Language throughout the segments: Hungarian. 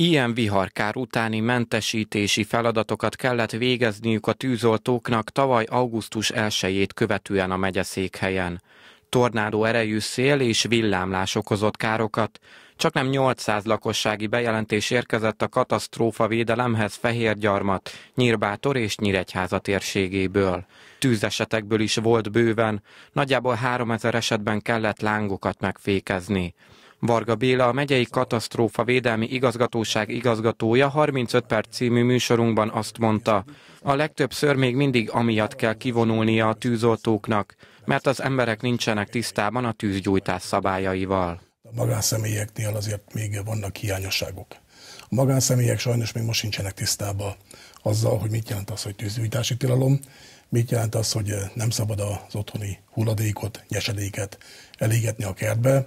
Ilyen viharkár utáni mentesítési feladatokat kellett végezniük a tűzoltóknak tavaly augusztus 1-ét követően a megyeszékhelyen. Tornádó erejű szél és villámlás okozott károkat. Csak nem 800 lakossági bejelentés érkezett a katasztrófa védelemhez Fehérgyarmat, Nyírbátor és Nyíregyháza térségéből. Tűzesetekből is volt bőven, nagyjából 3000 esetben kellett lángokat megfékezni. Varga Béla, a megyei katasztrófa védelmi igazgatóság igazgatója 35 perc című műsorunkban azt mondta, a legtöbbször még mindig amiatt kell kivonulnia a tűzoltóknak, mert az emberek nincsenek tisztában a tűzgyújtás szabályaival. A magánszemélyeknél azért még vannak hiányosságok. A magánszemélyek sajnos még most sincsenek tisztában azzal, hogy mit jelent az, hogy tűzgyújtási tilalom, mit jelent az, hogy nem szabad az otthoni hulladékot, nyesedéket elégetni a kertbe,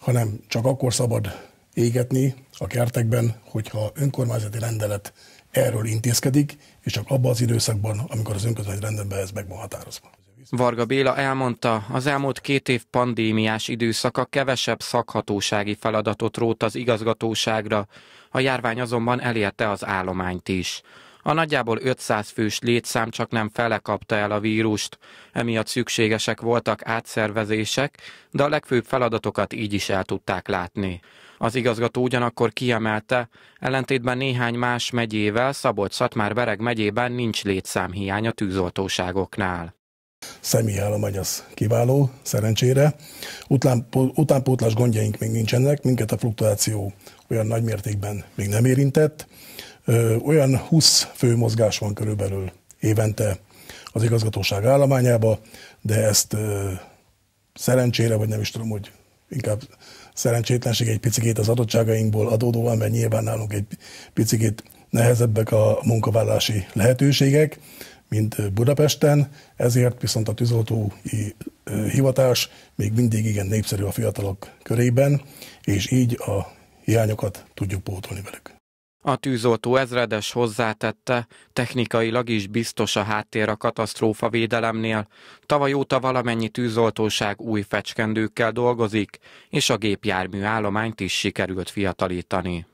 hanem csak akkor szabad égetni a kertekben, hogyha önkormányzati rendelet erről intézkedik, és csak abban az időszakban, amikor az önkormányzati rendeletben ez meg van határozva. Varga Béla elmondta, az elmúlt két év pandémiás időszaka kevesebb szakhatósági feladatot rót az igazgatóságra, a járvány azonban elérte az állományt is. A nagyjából 500 fős létszám csak nem fele kapta el a vírust. Emiatt szükségesek voltak átszervezések, de a legfőbb feladatokat így is el tudták látni. Az igazgató ugyanakkor kiemelte, ellentétben néhány más megyével Szabolcs-Szatmár-Bereg megyében nincs létszámhiány a tűzoltóságoknál. állomány az kiváló, szerencsére. Utánpótlás gondjaink még nincsenek, minket a fluktuáció olyan nagy mértékben még nem érintett. Olyan 20 fő mozgás van körülbelül évente az igazgatóság állományába, de ezt szerencsére, vagy nem is tudom, hogy inkább szerencsétlenség egy picit az adottságainkból adódóan, mert nyilván nálunk egy picit nehezebbek a munkavállási lehetőségek, mint Budapesten, ezért viszont a tűzoltói hivatás még mindig igen népszerű a fiatalok körében, és így a hiányokat tudjuk pótolni velük. A tűzoltó ezredes hozzátette, technikailag is biztos a háttér a katasztrófa védelemnél. Tavaly óta valamennyi tűzoltóság új fecskendőkkel dolgozik, és a gépjármű állományt is sikerült fiatalítani.